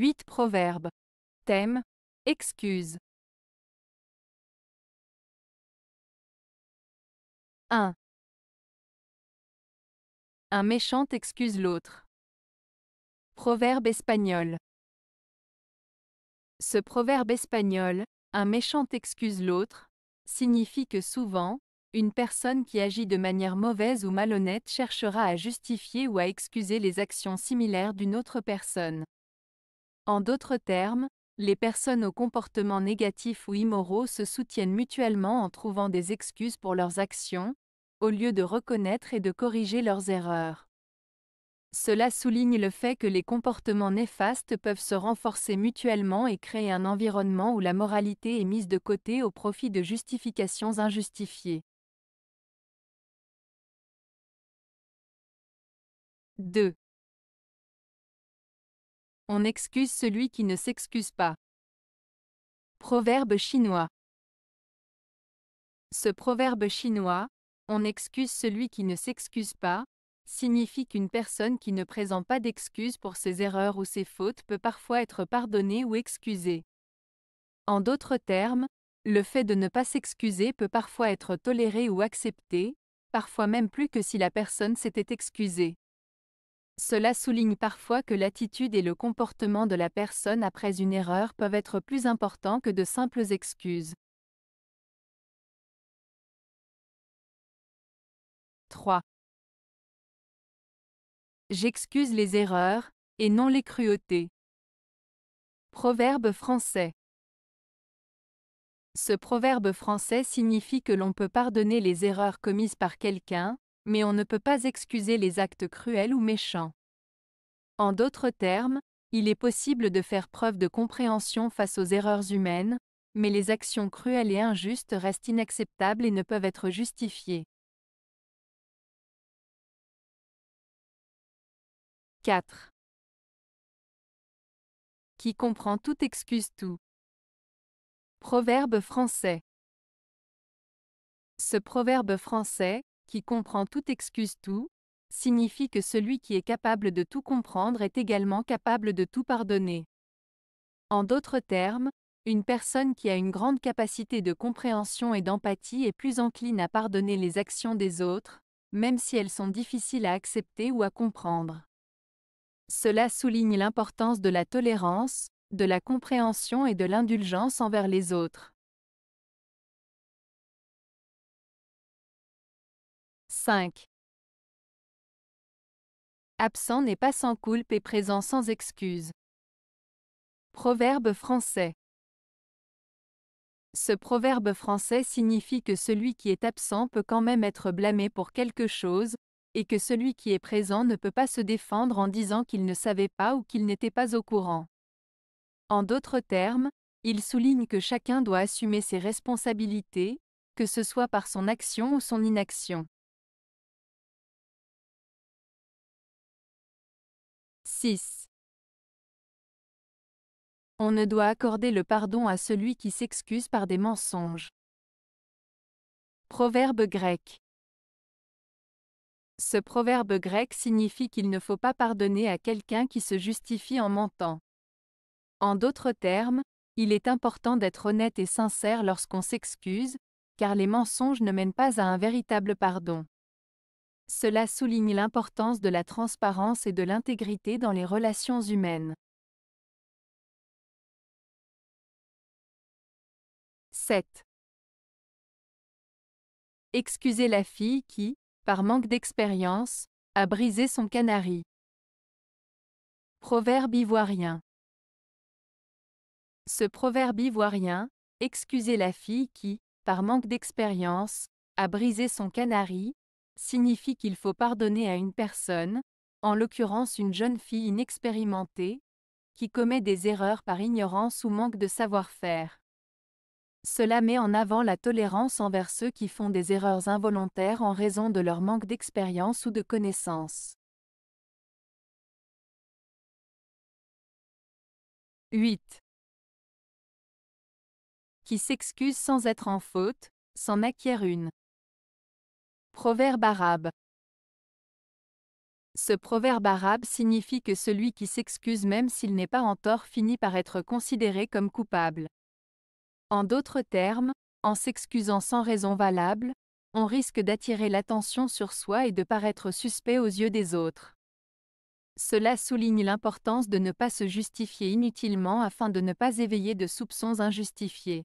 8 Proverbes. Thème Excuse. 1. Un méchant excuse l'autre. Proverbe espagnol. Ce proverbe espagnol, un méchant excuse l'autre, signifie que souvent, une personne qui agit de manière mauvaise ou malhonnête cherchera à justifier ou à excuser les actions similaires d'une autre personne. En d'autres termes, les personnes aux comportements négatifs ou immoraux se soutiennent mutuellement en trouvant des excuses pour leurs actions, au lieu de reconnaître et de corriger leurs erreurs. Cela souligne le fait que les comportements néfastes peuvent se renforcer mutuellement et créer un environnement où la moralité est mise de côté au profit de justifications injustifiées. 2. On excuse celui qui ne s'excuse pas. Proverbe chinois. Ce proverbe chinois, on excuse celui qui ne s'excuse pas, signifie qu'une personne qui ne présente pas d'excuses pour ses erreurs ou ses fautes peut parfois être pardonnée ou excusée. En d'autres termes, le fait de ne pas s'excuser peut parfois être toléré ou accepté, parfois même plus que si la personne s'était excusée. Cela souligne parfois que l'attitude et le comportement de la personne après une erreur peuvent être plus importants que de simples excuses. 3. J'excuse les erreurs, et non les cruautés. Proverbe français. Ce proverbe français signifie que l'on peut pardonner les erreurs commises par quelqu'un, mais on ne peut pas excuser les actes cruels ou méchants. En d'autres termes, il est possible de faire preuve de compréhension face aux erreurs humaines, mais les actions cruelles et injustes restent inacceptables et ne peuvent être justifiées. 4. Qui comprend tout excuse tout. Proverbe français. Ce proverbe français, qui comprend tout excuse tout, signifie que celui qui est capable de tout comprendre est également capable de tout pardonner. En d'autres termes, une personne qui a une grande capacité de compréhension et d'empathie est plus encline à pardonner les actions des autres, même si elles sont difficiles à accepter ou à comprendre. Cela souligne l'importance de la tolérance, de la compréhension et de l'indulgence envers les autres. 5. Absent n'est pas sans culpe et présent sans excuse. Proverbe français. Ce proverbe français signifie que celui qui est absent peut quand même être blâmé pour quelque chose, et que celui qui est présent ne peut pas se défendre en disant qu'il ne savait pas ou qu'il n'était pas au courant. En d'autres termes, il souligne que chacun doit assumer ses responsabilités, que ce soit par son action ou son inaction. On ne doit accorder le pardon à celui qui s'excuse par des mensonges. Proverbe grec. Ce proverbe grec signifie qu'il ne faut pas pardonner à quelqu'un qui se justifie en mentant. En d'autres termes, il est important d'être honnête et sincère lorsqu'on s'excuse, car les mensonges ne mènent pas à un véritable pardon. Cela souligne l'importance de la transparence et de l'intégrité dans les relations humaines. 7. Excusez la fille qui, par manque d'expérience, a brisé son canari. Proverbe ivoirien. Ce proverbe ivoirien, excusez la fille qui, par manque d'expérience, a brisé son canari, signifie qu'il faut pardonner à une personne, en l'occurrence une jeune fille inexpérimentée, qui commet des erreurs par ignorance ou manque de savoir-faire. Cela met en avant la tolérance envers ceux qui font des erreurs involontaires en raison de leur manque d'expérience ou de connaissances. 8. Qui s'excuse sans être en faute, s'en acquiert une. Proverbe arabe. Ce proverbe arabe signifie que celui qui s'excuse même s'il n'est pas en tort finit par être considéré comme coupable. En d'autres termes, en s'excusant sans raison valable, on risque d'attirer l'attention sur soi et de paraître suspect aux yeux des autres. Cela souligne l'importance de ne pas se justifier inutilement afin de ne pas éveiller de soupçons injustifiés.